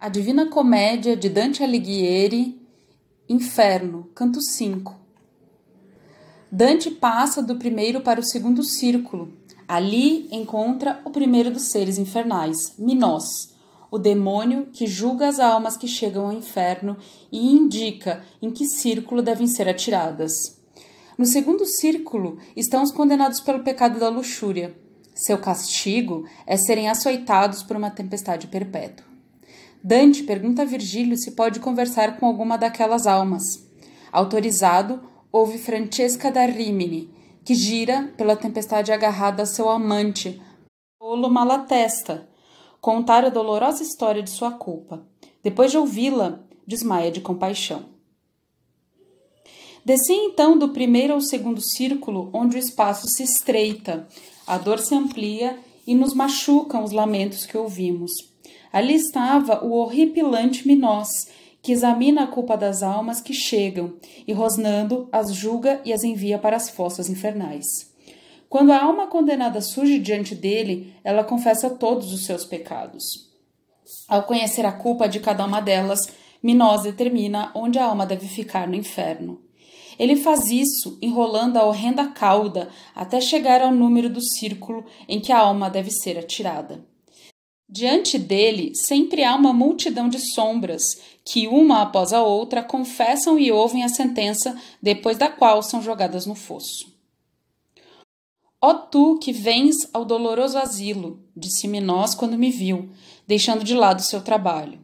A Divina Comédia de Dante Alighieri, Inferno, canto 5. Dante passa do primeiro para o segundo círculo. Ali encontra o primeiro dos seres infernais, Minos, o demônio que julga as almas que chegam ao inferno e indica em que círculo devem ser atiradas. No segundo círculo estão os condenados pelo pecado da luxúria. Seu castigo é serem açoitados por uma tempestade perpétua. Dante pergunta a Virgílio se pode conversar com alguma daquelas almas. Autorizado, ouve Francesca da Rimini, que gira pela tempestade agarrada a seu amante, Paolo Malatesta, contar a dolorosa história de sua culpa. Depois de ouvi-la, desmaia de compaixão. Desci então do primeiro ao segundo círculo, onde o espaço se estreita, a dor se amplia e nos machucam os lamentos que ouvimos. Ali estava o horripilante Minós, que examina a culpa das almas que chegam e, rosnando, as julga e as envia para as fossas infernais. Quando a alma condenada surge diante dele, ela confessa todos os seus pecados. Ao conhecer a culpa de cada uma delas, Minós determina onde a alma deve ficar no inferno. Ele faz isso enrolando a horrenda cauda até chegar ao número do círculo em que a alma deve ser atirada. Diante dele sempre há uma multidão de sombras que, uma após a outra, confessam e ouvem a sentença, depois da qual são jogadas no fosso. Ó tu que vens ao doloroso asilo, disse Minós quando me viu, deixando de lado seu trabalho.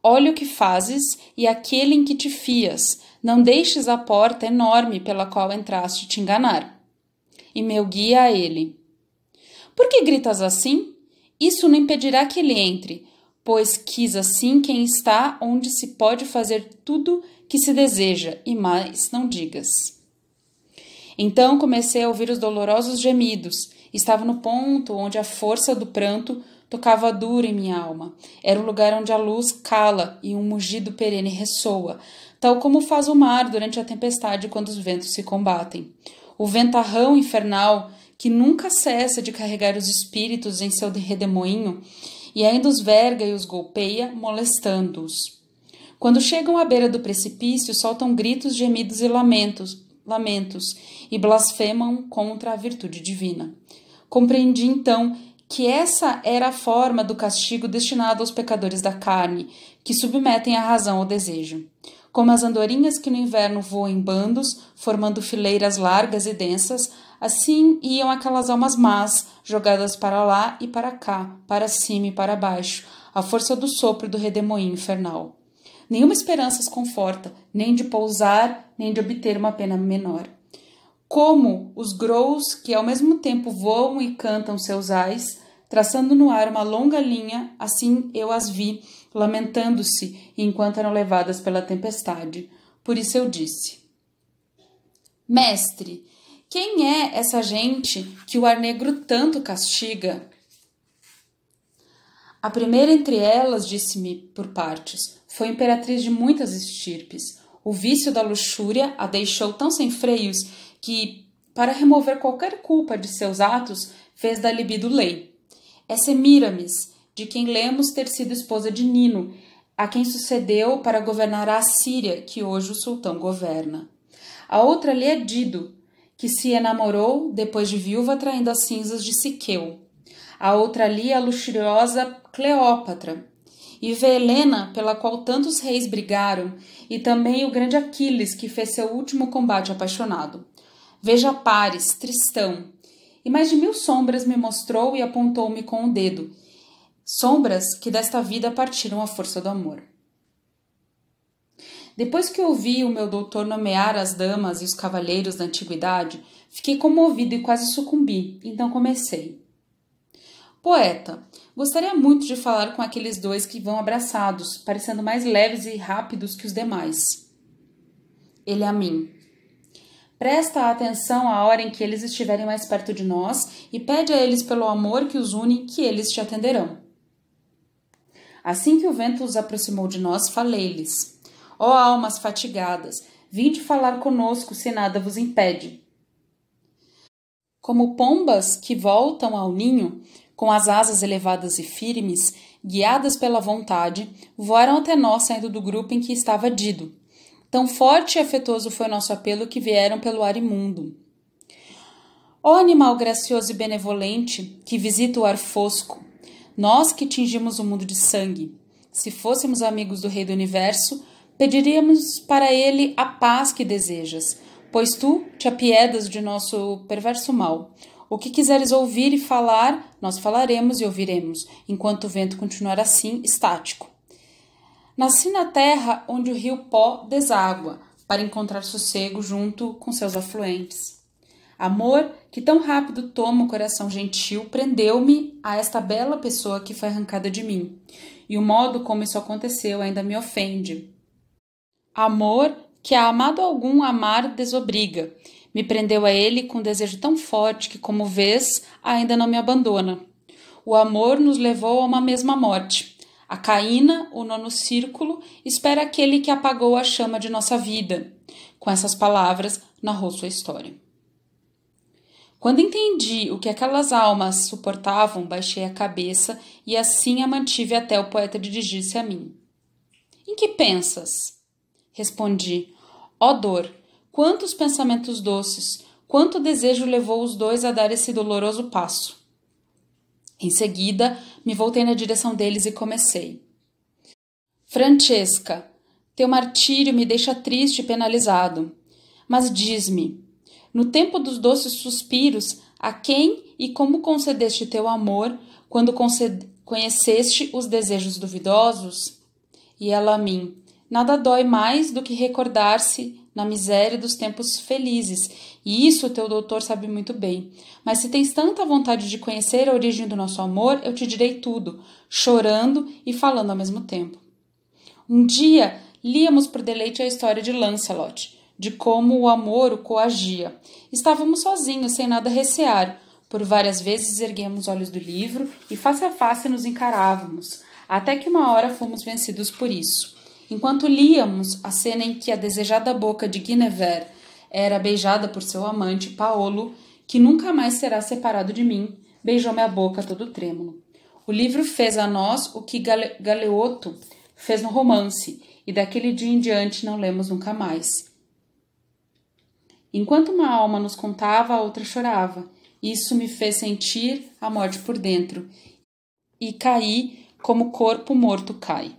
Olha o que fazes e aquele em que te fias, não deixes a porta enorme pela qual entraste te enganar. E meu guia a ele: Por que gritas assim? Isso não impedirá que ele entre, pois quis assim quem está onde se pode fazer tudo que se deseja, e mais não digas. Então comecei a ouvir os dolorosos gemidos Estava no ponto onde a força do pranto tocava duro em minha alma. Era um lugar onde a luz cala e um mugido perene ressoa, tal como faz o mar durante a tempestade quando os ventos se combatem. O ventarrão infernal que nunca cessa de carregar os espíritos em seu redemoinho e ainda os verga e os golpeia, molestando-os. Quando chegam à beira do precipício, soltam gritos, gemidos e lamentos, lamentos e blasfemam contra a virtude divina. Compreendi então que essa era a forma do castigo destinado aos pecadores da carne, que submetem a razão ao desejo. Como as andorinhas que no inverno voam em bandos, formando fileiras largas e densas, assim iam aquelas almas más, jogadas para lá e para cá, para cima e para baixo, à força do sopro do redemoinho infernal. Nenhuma esperança as conforta, nem de pousar, nem de obter uma pena menor como os grows que ao mesmo tempo voam e cantam seus ais, traçando no ar uma longa linha, assim eu as vi, lamentando-se enquanto eram levadas pela tempestade. Por isso eu disse: Mestre, quem é essa gente que o ar negro tanto castiga? A primeira entre elas, disse-me por partes, foi imperatriz de muitas estirpes. O vício da luxúria a deixou tão sem freios que, para remover qualquer culpa de seus atos, fez da libido lei. É Semíramis, de quem lemos ter sido esposa de Nino, a quem sucedeu para governar a Síria, que hoje o sultão governa. A outra lhe é Dido, que se enamorou depois de viúva traindo as cinzas de Siqueu. A outra ali é a luxuriosa Cleópatra. E vê Helena, pela qual tantos reis brigaram, e também o grande Aquiles, que fez seu último combate apaixonado. Veja Pares, Tristão. E mais de mil sombras me mostrou e apontou-me com o dedo. Sombras que desta vida partiram à força do amor. Depois que ouvi o meu doutor nomear as damas e os cavalheiros da antiguidade, fiquei comovido e quase sucumbi, então comecei. Poeta, gostaria muito de falar com aqueles dois que vão abraçados, parecendo mais leves e rápidos que os demais. Ele a mim. Presta atenção à hora em que eles estiverem mais perto de nós e pede a eles pelo amor que os une que eles te atenderão. Assim que o vento os aproximou de nós, falei-lhes: Ó oh, almas fatigadas, vinde falar conosco se nada vos impede. Como pombas que voltam ao ninho, com as asas elevadas e firmes, guiadas pela vontade, voaram até nós saindo do grupo em que estava Dido Tão forte e afetuoso foi o nosso apelo que vieram pelo ar imundo. Ó animal gracioso e benevolente que visita o ar fosco, nós que tingimos o mundo de sangue, se fôssemos amigos do Rei do Universo, pediríamos para ele a paz que desejas, pois tu te apiedas de nosso perverso mal. O que quiseres ouvir e falar, nós falaremos e ouviremos, enquanto o vento continuar assim, estático. Nasci na terra onde o rio Pó deságua para encontrar sossego junto com seus afluentes. Amor que tão rápido toma o coração gentil prendeu-me a esta bela pessoa que foi arrancada de mim, e o modo como isso aconteceu ainda me ofende. Amor que a amado algum amar desobriga, me prendeu a ele com um desejo tão forte que, como vês, ainda não me abandona. O amor nos levou a uma mesma morte a Caína, o nono círculo, espera aquele que apagou a chama de nossa vida. Com essas palavras, narrou sua história. Quando entendi o que aquelas almas suportavam, baixei a cabeça e assim a mantive até o poeta dirigir-se a mim. Em que pensas? Respondi: Ó oh dor, quantos pensamentos doces, quanto desejo levou os dois a dar esse doloroso passo. Em seguida, me voltei na direção deles e comecei. Francesca, teu martírio me deixa triste e penalizado. Mas diz-me, no tempo dos doces suspiros, a quem e como concedeste teu amor quando conheceste os desejos duvidosos? E ela a mim, nada dói mais do que recordar-se na miséria dos tempos felizes, e isso o teu doutor sabe muito bem. Mas se tens tanta vontade de conhecer a origem do nosso amor, eu te direi tudo, chorando e falando ao mesmo tempo. Um dia líamos por deleite a história de Lancelot, de como o amor o coagia. Estávamos sozinhos, sem nada recear. Por várias vezes erguemos os olhos do livro e face a face nos encarávamos, até que uma hora fomos vencidos por isso. Enquanto líamos a cena em que a desejada boca de Guinevere era beijada por seu amante, Paolo, que nunca mais será separado de mim, beijou-me a boca todo trêmulo. O livro fez a nós o que Gale Galeotto fez no romance, e daquele dia em diante não lemos nunca mais. Enquanto uma alma nos contava, a outra chorava. Isso me fez sentir a morte por dentro, e cai como corpo morto cai.